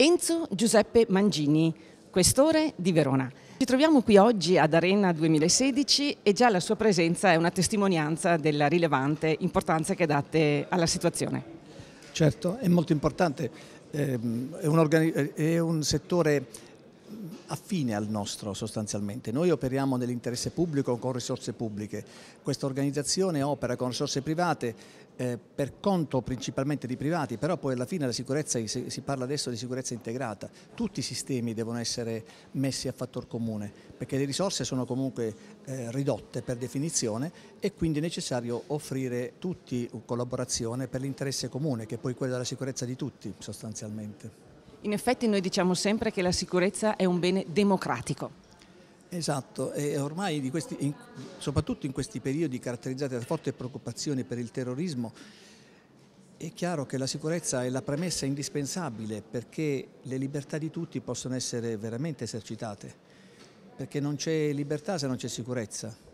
Enzo Giuseppe Mangini, questore di Verona. Ci troviamo qui oggi ad Arena 2016 e già la sua presenza è una testimonianza della rilevante importanza che date alla situazione. Certo, è molto importante, ehm, è un, è un settore affine al nostro sostanzialmente. Noi operiamo nell'interesse pubblico con risorse pubbliche, questa organizzazione opera con risorse private eh, per conto principalmente di privati, però poi alla fine la sicurezza, si parla adesso di sicurezza integrata, tutti i sistemi devono essere messi a fattor comune perché le risorse sono comunque eh, ridotte per definizione e quindi è necessario offrire tutti collaborazione per l'interesse comune che è poi quello della sicurezza di tutti sostanzialmente. In effetti noi diciamo sempre che la sicurezza è un bene democratico. Esatto, e ormai questi, in, soprattutto in questi periodi caratterizzati da forte preoccupazione per il terrorismo, è chiaro che la sicurezza è la premessa indispensabile perché le libertà di tutti possono essere veramente esercitate, perché non c'è libertà se non c'è sicurezza.